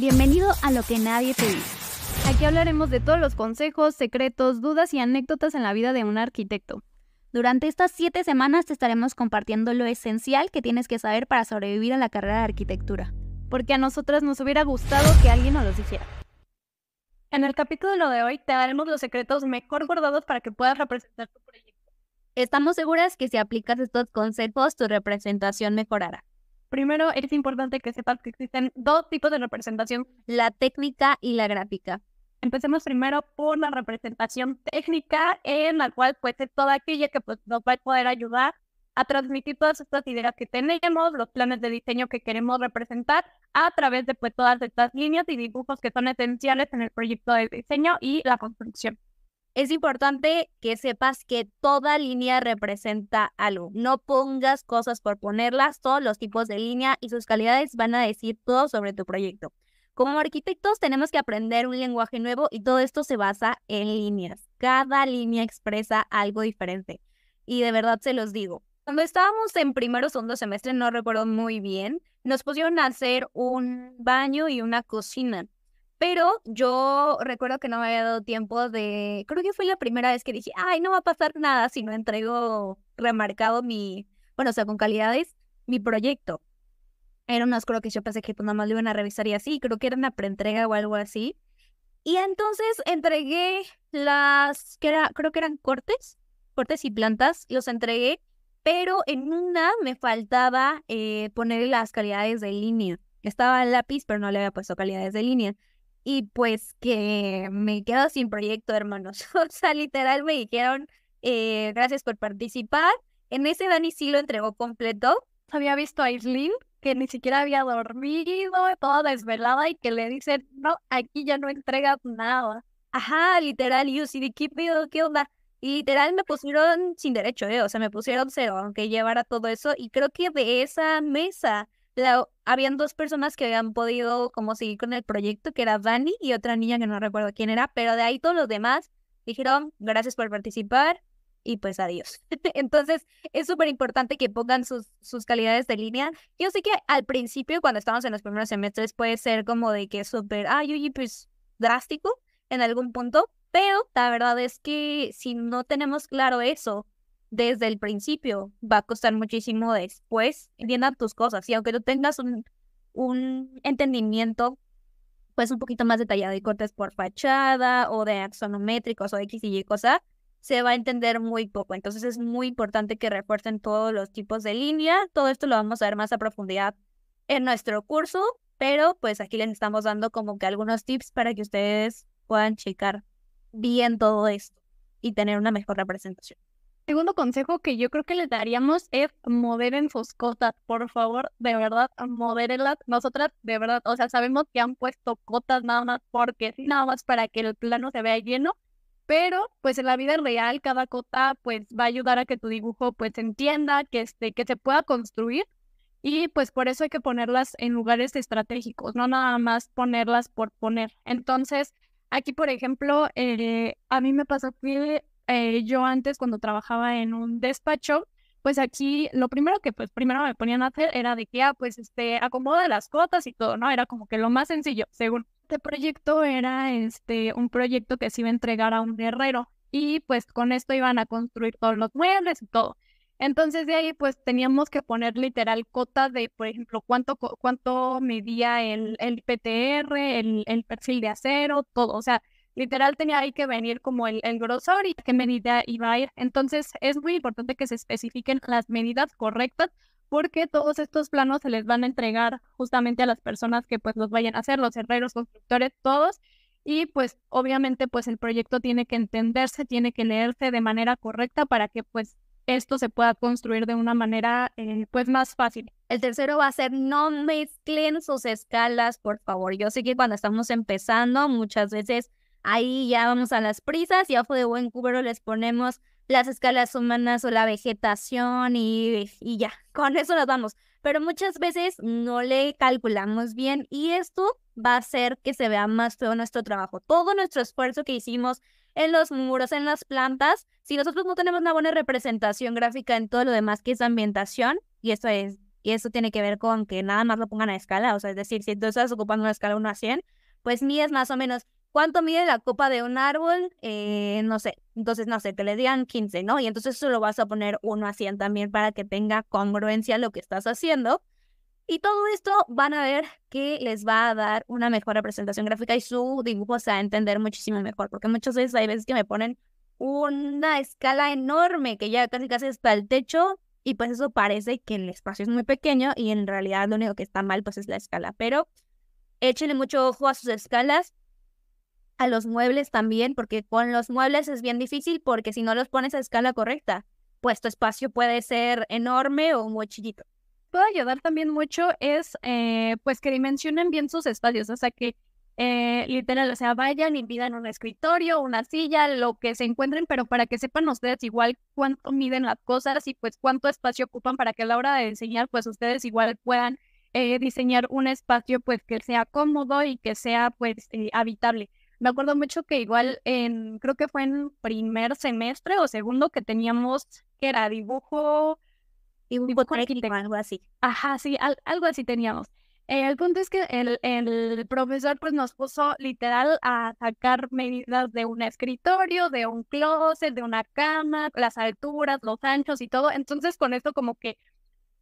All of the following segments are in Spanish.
Bienvenido a Lo que nadie te dice. Aquí hablaremos de todos los consejos, secretos, dudas y anécdotas en la vida de un arquitecto. Durante estas siete semanas te estaremos compartiendo lo esencial que tienes que saber para sobrevivir a la carrera de arquitectura, porque a nosotras nos hubiera gustado que alguien nos los dijera. En el capítulo de hoy te daremos los secretos mejor guardados para que puedas representar tu proyecto. Estamos seguras que si aplicas estos conceptos tu representación mejorará. Primero, es importante que sepas que existen dos tipos de representación, la técnica y la gráfica. Empecemos primero por la representación técnica, en la cual puede ser toda aquella que pues, nos va a poder ayudar a transmitir todas estas ideas que tenemos, los planes de diseño que queremos representar a través de pues, todas estas líneas y dibujos que son esenciales en el proyecto de diseño y la construcción. Es importante que sepas que toda línea representa algo. No pongas cosas por ponerlas, todos los tipos de línea y sus calidades van a decir todo sobre tu proyecto. Como arquitectos tenemos que aprender un lenguaje nuevo y todo esto se basa en líneas. Cada línea expresa algo diferente. Y de verdad se los digo. Cuando estábamos en primeros o segundo semestre, no recuerdo muy bien, nos pusieron a hacer un baño y una cocina. Pero yo recuerdo que no me había dado tiempo de, creo que fue la primera vez que dije, ay, no va a pasar nada si no entrego remarcado mi, bueno, o sea, con calidades, mi proyecto. Eran unas, creo que yo pensé que pues, nada más lo iban a revisar y así, creo que era una preentrega o algo así. Y entonces entregué las, que era, creo que eran cortes, cortes y plantas, los entregué, pero en una me faltaba eh, poner las calidades de línea. Estaba el lápiz, pero no le había puesto calidades de línea y pues que me quedo sin proyecto, hermanos. o sea, literal me dijeron, eh, gracias por participar. En ese Dani sí lo entregó completo. Había visto a Islin, que ni siquiera había dormido, toda desvelada, y que le dicen, no, aquí ya no entregas nada. Ajá, literal, y ¿qué ¿Qué onda? Y literal me pusieron sin derecho, ¿eh? o sea, me pusieron cero, aunque llevara todo eso. Y creo que de esa mesa habían dos personas que habían podido como seguir con el proyecto, que era Dani y otra niña que no recuerdo quién era, pero de ahí todos los demás dijeron gracias por participar y pues adiós. Entonces es súper importante que pongan sus, sus calidades de línea. Yo sé que al principio, cuando estamos en los primeros semestres, puede ser como de que súper, ah, oye, pues drástico en algún punto, pero la verdad es que si no tenemos claro eso, desde el principio, va a costar muchísimo después. Entiendan tus cosas y aunque tú tengas un, un entendimiento pues un poquito más detallado y cortes por fachada o de axonométricos o X y Y cosa, se va a entender muy poco. Entonces es muy importante que refuercen todos los tipos de línea. Todo esto lo vamos a ver más a profundidad en nuestro curso, pero pues aquí les estamos dando como que algunos tips para que ustedes puedan checar bien todo esto y tener una mejor representación. Segundo consejo que yo creo que les daríamos es moderen sus cotas, por favor, de verdad, modérenlas. Nosotras, de verdad, o sea, sabemos que han puesto cotas nada más porque nada más para que el plano se vea lleno, pero pues en la vida real cada cota pues va a ayudar a que tu dibujo pues entienda, que, este, que se pueda construir y pues por eso hay que ponerlas en lugares estratégicos, no nada más ponerlas por poner. Entonces, aquí por ejemplo, eh, a mí me pasa que eh, yo antes cuando trabajaba en un despacho, pues aquí lo primero que pues primero me ponían a hacer era de que, ah, pues este, acomoda las cotas y todo, ¿no? Era como que lo más sencillo, según. Este proyecto era este, un proyecto que se iba a entregar a un guerrero y pues con esto iban a construir todos los muebles y todo. Entonces de ahí pues teníamos que poner literal cotas de, por ejemplo, cuánto, cuánto medía el, el PTR, el, el perfil de acero, todo. O sea, literal tenía ahí que venir como el, el grosor y qué medida iba a ir. Entonces es muy importante que se especifiquen las medidas correctas porque todos estos planos se les van a entregar justamente a las personas que pues los vayan a hacer, los herreros, constructores, todos. Y pues obviamente pues el proyecto tiene que entenderse, tiene que leerse de manera correcta para que pues esto se pueda construir de una manera eh, pues más fácil. El tercero va a ser no mezclen sus escalas, por favor. Yo sé que cuando estamos empezando muchas veces Ahí ya vamos a las prisas y fue de buen cubero les ponemos las escalas humanas o la vegetación y, ya, con eso nos vamos. Pero muchas veces no le calculamos bien y esto va a hacer que se vea más feo nuestro trabajo. Todo nuestro esfuerzo que hicimos en los muros, en las plantas, si nosotros no tenemos una buena representación gráfica en todo lo demás que es ambientación, y esto es, y eso tiene que ver con que nada más lo pongan a escala, o sea, es decir, si tú estás ocupando una escala 1 a 100, pues mides más o menos ¿Cuánto mide la copa de un árbol? Eh, no sé. Entonces, no sé, te le digan 15, ¿no? Y entonces solo vas a poner 1 a 100 también para que tenga congruencia lo que estás haciendo. Y todo esto van a ver que les va a dar una mejor representación gráfica y su dibujo se va a entender muchísimo mejor, porque muchas veces hay veces que me ponen una escala enorme que ya casi casi está el techo y pues eso parece que el espacio es muy pequeño y en realidad lo único que está mal pues es la escala, pero échenle mucho ojo a sus escalas a los muebles también, porque con los muebles es bien difícil porque si no los pones a escala correcta, pues tu espacio puede ser enorme o muy chiquito. Puede ayudar también mucho es eh, pues que dimensionen bien sus espacios, o sea que eh, literal, o sea, vayan y pidan un escritorio, una silla, lo que se encuentren, pero para que sepan ustedes igual cuánto miden las cosas y pues cuánto espacio ocupan para que a la hora de diseñar, pues ustedes igual puedan eh, diseñar un espacio pues que sea cómodo y que sea pues eh, habitable me acuerdo mucho que igual en, creo que fue en primer semestre o segundo que teníamos, que era dibujo, dibujo, dibujo tema algo así. Ajá, sí, algo así teníamos. Eh, el punto es que el, el, profesor pues nos puso literal a sacar medidas de un escritorio, de un closet, de una cama, las alturas, los anchos y todo. Entonces con esto como que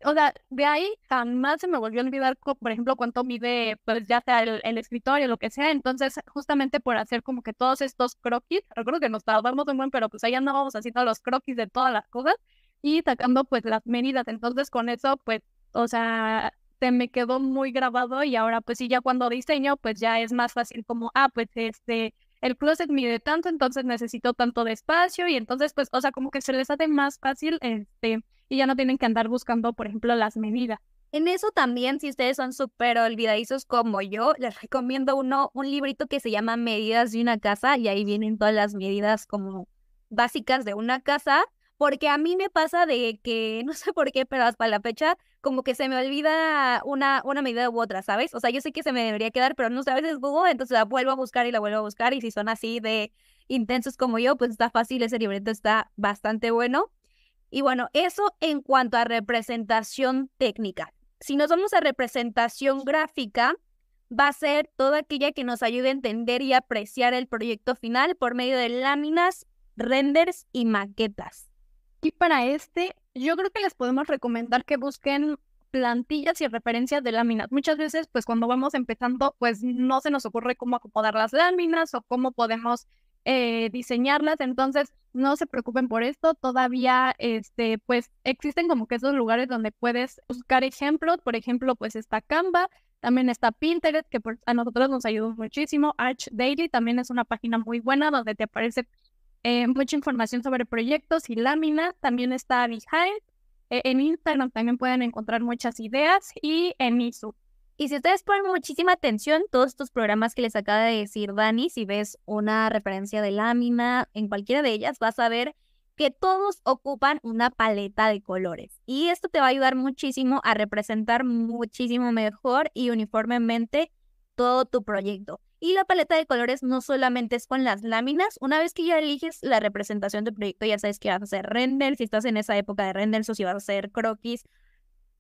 o sea, de ahí jamás se me volvió a olvidar, por ejemplo, cuánto mide, pues ya sea el, escritorio, lo que sea. Entonces, justamente por hacer como que todos estos croquis, recuerdo que nos tardamos un buen, pero pues ahí andábamos haciendo los croquis de todas las cosas y sacando pues las medidas. Entonces, con eso, pues, o sea, se me quedó muy grabado y ahora pues sí, ya cuando diseño, pues ya es más fácil como, ah, pues este el closet mide tanto, entonces necesito tanto de espacio y entonces pues, o sea, como que se les hace más fácil este, y ya no tienen que andar buscando, por ejemplo, las medidas. En eso también, si ustedes son súper olvidadizos como yo, les recomiendo uno, un librito que se llama Medidas de una casa y ahí vienen todas las medidas como básicas de una casa porque a mí me pasa de que, no sé por qué, pero hasta la fecha, como que se me olvida una, una medida u otra, ¿sabes? O sea, yo sé que se me debería quedar, pero no sé, a veces Google, entonces la vuelvo a buscar y la vuelvo a buscar, y si son así de intensos como yo, pues está fácil, ese libreto está bastante bueno. Y bueno, eso en cuanto a representación técnica. Si nos vamos a representación gráfica, va a ser toda aquella que nos ayude a entender y apreciar el proyecto final por medio de láminas, renders y maquetas. Y para este, yo creo que les podemos recomendar que busquen plantillas y referencias de láminas. Muchas veces, pues cuando vamos empezando, pues no se nos ocurre cómo acomodar las láminas o cómo podemos eh, diseñarlas. Entonces, no se preocupen por esto. Todavía, este, pues existen como que esos lugares donde puedes buscar ejemplos. Por ejemplo, pues está Canva, también está Pinterest, que pues, a nosotros nos ayudó muchísimo. Arch Daily también es una página muy buena donde te aparece eh, mucha información sobre proyectos y láminas. También está Behind. Eh, en Instagram también pueden encontrar muchas ideas y en ISU. Y si ustedes ponen muchísima atención, todos estos programas que les acaba de decir Dani, si ves una referencia de lámina en cualquiera de ellas, vas a ver que todos ocupan una paleta de colores. Y esto te va a ayudar muchísimo a representar muchísimo mejor y uniformemente todo tu proyecto. Y la paleta de colores no solamente es con las láminas, una vez que ya eliges la representación del proyecto, ya sabes que vas a hacer render, si estás en esa época de renders o si vas a hacer croquis,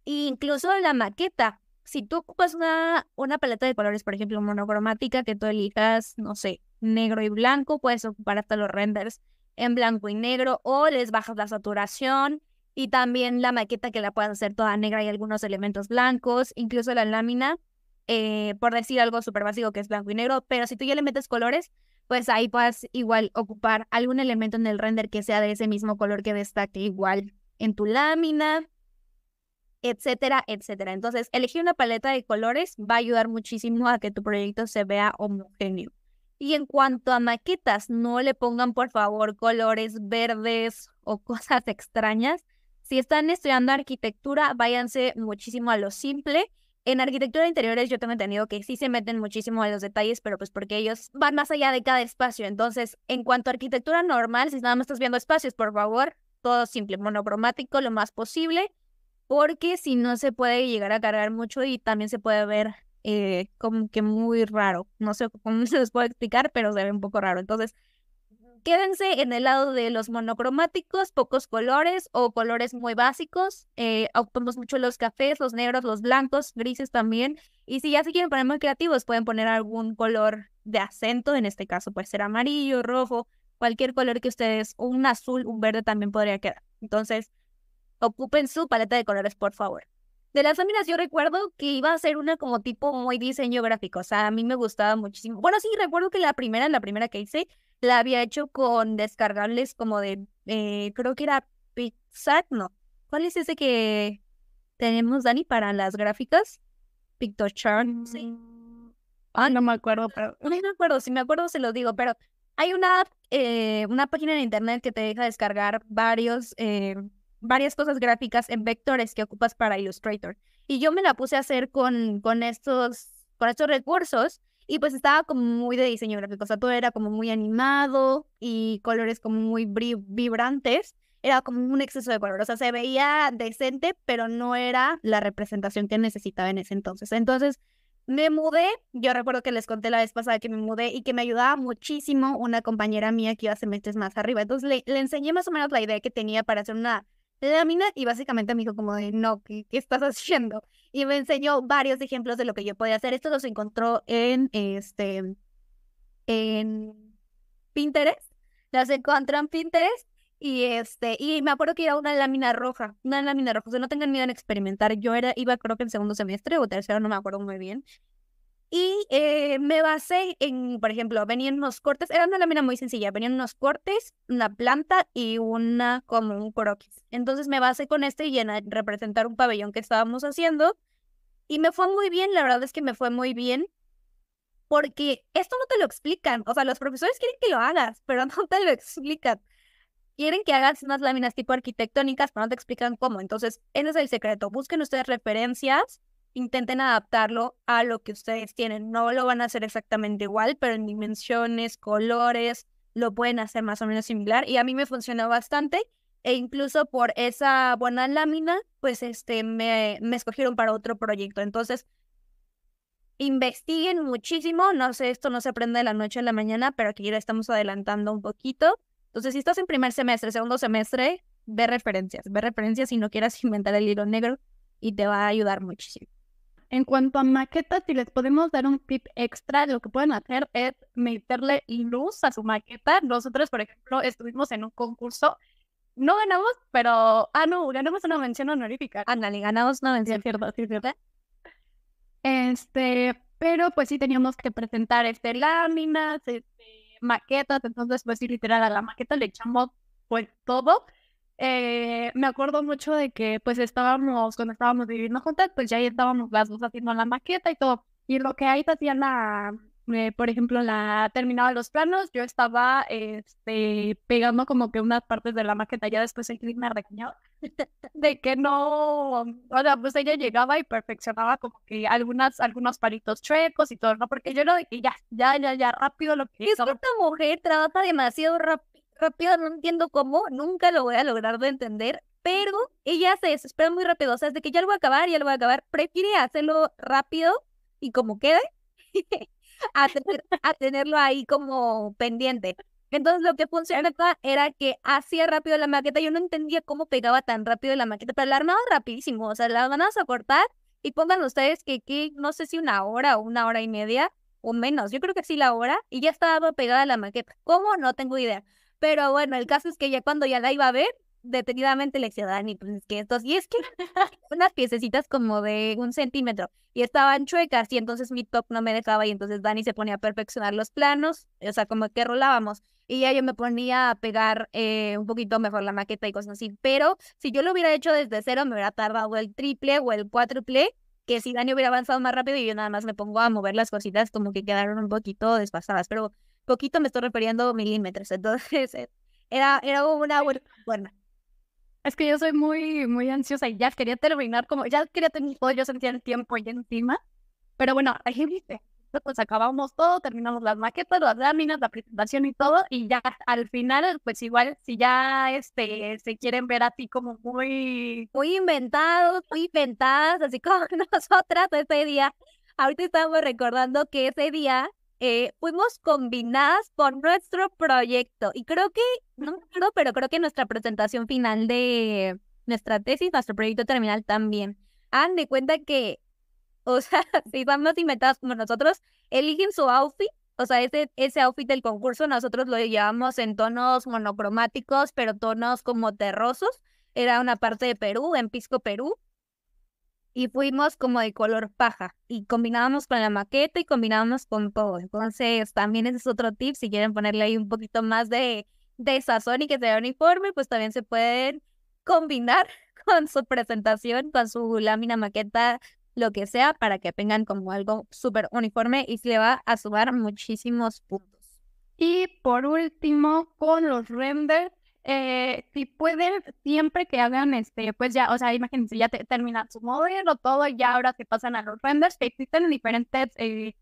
incluso la maqueta. Si tú ocupas una, una paleta de colores, por ejemplo, monocromática, que tú elijas, no sé, negro y blanco, puedes ocupar hasta los renders en blanco y negro o les bajas la saturación y también la maqueta que la puedas hacer toda negra y algunos elementos blancos, incluso la lámina eh, por decir algo súper básico que es blanco y negro, pero si tú ya le metes colores, pues ahí puedes igual ocupar algún elemento en el render que sea de ese mismo color que destaque igual en tu lámina, etcétera, etcétera. Entonces, elegir una paleta de colores va a ayudar muchísimo a que tu proyecto se vea homogéneo. Y en cuanto a maquetas, no le pongan por favor colores verdes o cosas extrañas. Si están estudiando arquitectura, váyanse muchísimo a lo simple en arquitectura de interiores yo tengo entendido que sí se meten muchísimo en los detalles, pero pues porque ellos van más allá de cada espacio. Entonces, en cuanto a arquitectura normal, si nada más estás viendo espacios, por favor, todo simple, monocromático lo más posible, porque si no se puede llegar a cargar mucho y también se puede ver eh, como que muy raro. No sé cómo se les puede explicar, pero se ve un poco raro. Entonces, quédense en el lado de los monocromáticos, pocos colores o colores muy básicos. Eh, mucho los cafés, los negros, los blancos, grises también. Y si ya se quieren poner más creativos, pueden poner algún color de acento, en este caso puede ser amarillo, rojo, cualquier color que ustedes, un azul, un verde también podría quedar. Entonces, ocupen su paleta de colores, por favor. De las láminas yo recuerdo que iba a ser una como tipo muy diseño gráfico, o sea, a mí me gustaba muchísimo. Bueno, sí, recuerdo que la primera, la primera que hice, la había hecho con descargables como de, eh, creo que era Pixar, no. ¿Cuál es ese que tenemos, Dani, para las gráficas? PictoChart, sí. Mm, ah, no me acuerdo, pero... No me acuerdo, si me acuerdo se lo digo, pero hay una, eh, una página en internet que te deja descargar varios, eh, varias cosas gráficas en vectores que ocupas para Illustrator. Y yo me la puse a hacer con, con, estos, con estos recursos y pues estaba como muy de diseño gráfico, o sea, todo era como muy animado y colores como muy vibrantes. Era como un exceso de color, o sea, se veía decente, pero no era la representación que necesitaba en ese entonces. Entonces, me mudé, yo recuerdo que les conté la vez pasada que me mudé y que me ayudaba muchísimo una compañera mía que iba semestres más arriba. Entonces le, enseñé más o menos la idea que tenía para hacer una lámina y básicamente me dijo como de, no, ¿qué, qué estás haciendo? y me enseñó varios ejemplos de lo que yo podía hacer. Esto los encontró en, este, en Pinterest, las encontró en Pinterest y este, y me acuerdo que era una lámina roja, una lámina roja. O no tengan miedo en experimentar. Yo era, iba creo que en segundo semestre o tercero, no me acuerdo muy bien. Y eh, me basé en, por ejemplo, venían unos cortes, era una lámina muy sencilla, venían unos cortes, una planta y una como un croquis. Entonces me basé con este y en representar un pabellón que estábamos haciendo. Y me fue muy bien, la verdad es que me fue muy bien, porque esto no te lo explican. O sea, los profesores quieren que lo hagas, pero no te lo explican. Quieren que hagas unas láminas tipo arquitectónicas, pero no te explican cómo. Entonces, ese es el secreto. Busquen ustedes referencias intenten adaptarlo a lo que ustedes tienen. No lo van a hacer exactamente igual, pero en dimensiones, colores, lo pueden hacer más o menos similar. Y a mí me funcionó bastante. E incluso por esa buena lámina, pues este, me, me escogieron para otro proyecto. Entonces, investiguen muchísimo. No sé, esto no se aprende de la noche a la mañana, pero aquí ya estamos adelantando un poquito. Entonces, si estás en primer semestre, segundo semestre, ve referencias. Ve referencias si no quieras inventar el hilo negro y te va a ayudar muchísimo. En cuanto a maquetas, si les podemos dar un tip extra, lo que pueden hacer es meterle luz a su maqueta. Nosotros, por ejemplo, estuvimos en un concurso. No ganamos, pero. Ah, no, ganamos una mención honorífica. Ándale, ganamos una mención. cierto, sí, cierto. Este, pero pues sí teníamos que presentar este, láminas, este, maquetas. Entonces, pues sí, literal, a la maqueta le echamos pues todo eh, me acuerdo mucho de que pues estábamos, cuando estábamos viviendo juntas, pues ya estábamos las dos haciendo la maqueta y todo. Y lo que ahí Tatiana, eh, por ejemplo, la terminaba los planos, yo estaba este, pegando como que unas partes de la maqueta, ya después el clima de que no, o sea, pues ella llegaba y perfeccionaba como que algunas, algunos palitos chuecos y todo, ¿no? Porque yo no de que ya, ya, ya, ya, rápido lo que es que esta mujer trabaja demasiado rápido rápido, no entiendo cómo, nunca lo voy a lograr de entender, pero ella se desespera muy rápido, o sea, es de que ya lo voy a acabar, ya lo voy a acabar, prefiere hacerlo rápido y como quede, a, tenerlo ahí como pendiente. Entonces lo que eh. funcionaba era que hacía rápido la maqueta, yo no entendía cómo pegaba tan rápido la maqueta, pero la armaba rapidísimo, o sea, la van a cortar y pongan ustedes que, que no sé si una hora o una hora y media o menos, yo creo que sí la hora y ya estaba pegada la maqueta. ¿Cómo? No tengo idea. Pero bueno, el caso es que ya cuando ya la iba a ver, detenidamente le decía, Dani, pues es que estos, y es que unas piececitas como de un centímetro, y estaban chuecas, y entonces mi top no me dejaba, y entonces Dani se ponía a perfeccionar los planos, o sea, como que rolábamos, y ya yo me ponía a pegar eh, un poquito mejor la maqueta y cosas así, pero si yo lo hubiera hecho desde cero, me hubiera tardado el triple o el cuádruple, que si Dani hubiera avanzado más rápido y yo nada más me pongo a mover las cositas como que quedaron un poquito desfasadas, pero poquito me estoy refiriendo milímetros, entonces eh, era, era una buena... Es que yo soy muy, muy ansiosa y ya quería terminar, como ya quería terminar todo, yo sentía el tiempo ahí encima, pero bueno, ahí viste, pues acabamos todo, terminamos las maquetas, las láminas, la presentación y todo, y ya al final, pues igual, si ya este, se quieren ver a ti como muy... Muy inventados, muy inventadas, así como nosotras ese día. Ahorita estamos recordando que ese día eh, fuimos combinadas por nuestro proyecto. Y creo que, no me acuerdo, pero creo que nuestra presentación final de nuestra tesis, nuestro proyecto terminal también. Hagan de cuenta que, o sea, si vamos inventados como nosotros, eligen su outfit. O sea, ese, ese outfit del concurso nosotros lo llevamos en tonos monocromáticos, pero tonos como terrosos. Era una parte de Perú, en Pisco, Perú y fuimos como de color paja y combinábamos con la maqueta y combinábamos con todo. Entonces, también ese es otro tip, si quieren ponerle ahí un poquito más de, sazón y que sea uniforme, pues también se pueden combinar con su presentación, con su lámina, maqueta, lo que sea, para que tengan como algo súper uniforme y se le va a sumar muchísimos puntos. Y por último, con los renders, eh, si pueden, siempre que hagan este, pues ya, o sea, imagínense, ya terminan su modelo, todo, ya ahora que pasan a los renders que existen diferentes eh,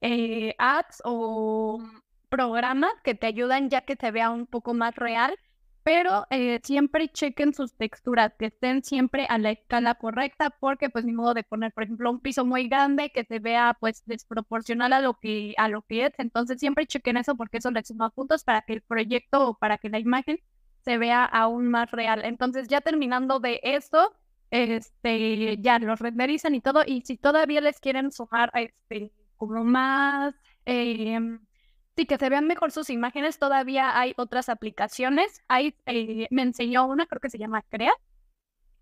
eh, apps o programas que te ayudan ya que se vea un poco más real, pero siempre chequen sus texturas, que estén siempre a la escala correcta, porque pues ni modo de poner, por ejemplo, un piso muy grande que se vea pues desproporcional a lo que, a lo que es, entonces siempre chequen eso porque eso les suma puntos para que el proyecto o para que la imagen se vea aún más real. Entonces, ya terminando de esto, este, ya los renderizan y todo, y si todavía les quieren sumar este, como más, eh, que se vean mejor sus imágenes, todavía hay otras aplicaciones. Hay, eh, me enseñó una, creo que se llama Crea,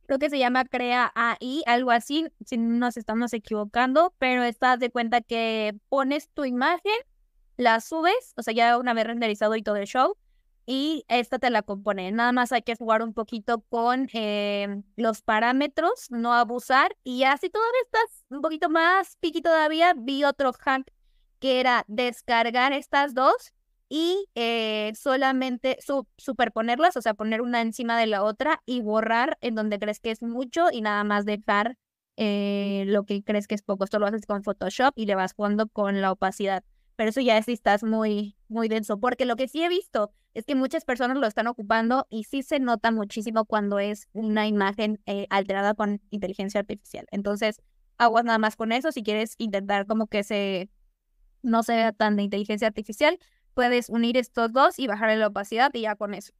creo que se llama Crea AI, algo así, si nos estamos equivocando, pero estás de cuenta que pones tu imagen, la subes, o sea, ya una vez renderizado y todo el show, y esta te la compone. Nada más hay que jugar un poquito con em, los parámetros, no abusar. Y así todavía estás un poquito más piqui todavía. Vi otro hack que era descargar estas dos y eh, solamente superponerlas, o sea, poner una encima de la otra y borrar en donde crees que es mucho y nada más dejar eh, lo que crees que es poco. Esto lo haces con Photoshop y le vas jugando con la opacidad. Pero eso ya es si estás muy, muy denso. Porque lo que sí he visto es que muchas personas lo están ocupando y sí se nota muchísimo cuando es una imagen eh, alterada con inteligencia artificial. Entonces, aguas nada más con eso. Si quieres intentar como que se no se vea tan de inteligencia artificial, puedes unir estos dos y bajarle la opacidad y ya con eso.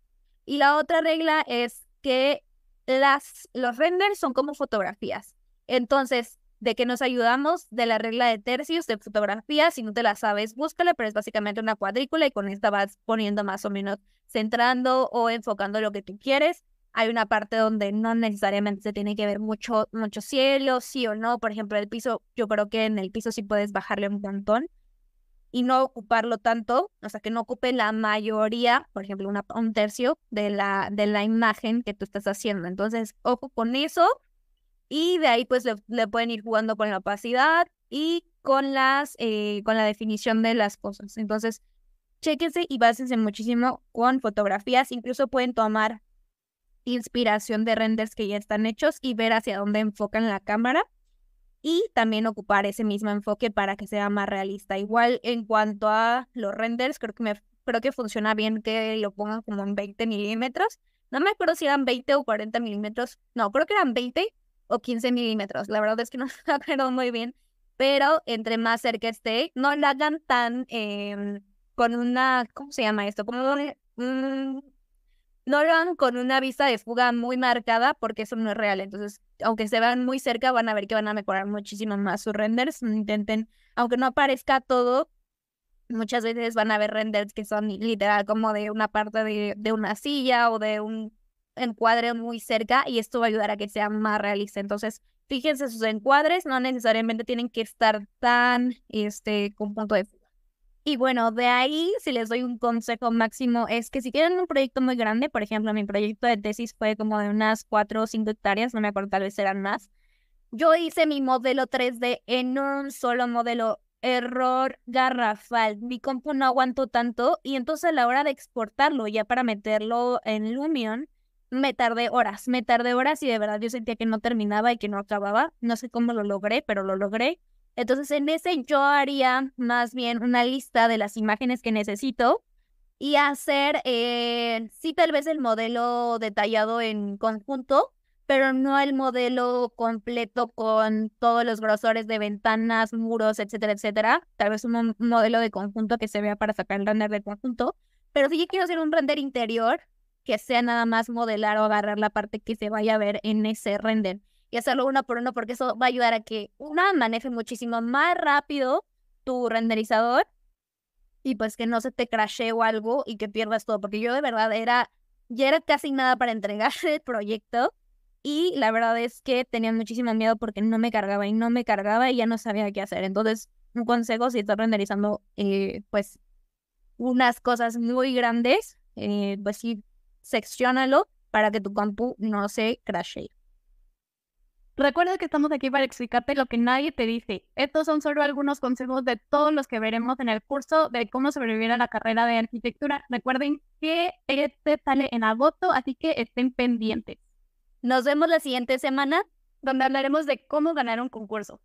Y la otra regla es que las, los renders son como fotografías. Entonces, de que nos ayudamos de la regla de tercios de fotografía. Si no te la sabes, búscala, pero es básicamente una cuadrícula y con esta vas poniendo más o menos, centrando o enfocando lo que tú quieres. Hay una parte donde no necesariamente se tiene que ver mucho, mucho cielo, sí o no. Por ejemplo, el piso, yo creo que en el piso sí puedes bajarle un montón y no ocuparlo tanto, o sea, que no ocupe la mayoría, por ejemplo, un tercio de la, de la imagen que tú estás haciendo. Entonces, ojo con eso y de ahí pues le, pueden ir jugando con la opacidad y con, las, eh, con la definición de las cosas. Entonces, chéquense y básense muchísimo con fotografías. Incluso pueden tomar inspiración de renders que ya están hechos y ver hacia dónde enfocan la cámara y también ocupar ese mismo enfoque para que sea más realista. Igual en cuanto a los renders, creo que me creo que funciona bien que lo pongan como en 20 milímetros. No me acuerdo si eran 20 o 40 milímetros. No, creo que eran 20 o 15 milímetros. La verdad es que no ha acuerdo muy bien, pero entre más cerca esté, no la hagan tan em, con una, ¿cómo se llama esto? Como mm, no lo hagan con una vista de fuga muy marcada porque eso no es real. Entonces, aunque se vean muy cerca, van a ver que van a mejorar muchísimo más sus renders. Intenten, aunque no aparezca todo, muchas veces van a ver renders que son literal como de una parte de, de una silla o de un encuadre muy cerca y esto va a ayudar a que sea más realista. Entonces, fíjense sus encuadres, no necesariamente tienen que estar tan este, con punto de fuga. Y bueno, de ahí, si les doy un consejo máximo, es que si tienen un proyecto muy grande, por ejemplo, mi proyecto de tesis fue como de unas 4 o 5 hectáreas, no me acuerdo, tal vez eran más. Yo hice mi modelo 3D en un solo modelo error garrafal. Mi compu no aguantó tanto y entonces a la hora de exportarlo ya para meterlo en Lumion, me tardé horas, me tardé horas y de verdad yo sentía que no terminaba y que no acababa. No sé cómo lo logré, pero lo logré. Entonces en ese yo haría más bien una lista de las imágenes que necesito y hacer, eh, sí tal vez el modelo detallado en conjunto, pero no el modelo completo con todos los grosores de ventanas, muros, etcétera, etcétera. Tal vez un modelo de conjunto que se vea para sacar el render de conjunto. Pero si yo quiero hacer un render interior, que sea nada más modelar o agarrar la parte que se vaya a ver en ese render y hacerlo uno por uno porque eso va a ayudar a que una maneje muchísimo más rápido tu renderizador y pues que no se te crashe o algo y que pierdas todo porque yo de verdad era ya era casi nada para entregar el proyecto y la verdad es que tenía muchísimo miedo porque no me cargaba y no me cargaba y ya no sabía qué hacer. Entonces, un consejo si estás renderizando eh, pues unas cosas muy grandes, eh, pues sí, secciónalo para que tu campo no se crashee. Recuerda que estamos aquí para explicarte lo que nadie te dice. Estos son solo algunos consejos de todos los que veremos en el curso de cómo sobrevivir a la carrera de arquitectura. Recuerden que este sale en agosto, así que estén pendientes. Nos vemos la siguiente semana, donde hablaremos de cómo ganar un concurso.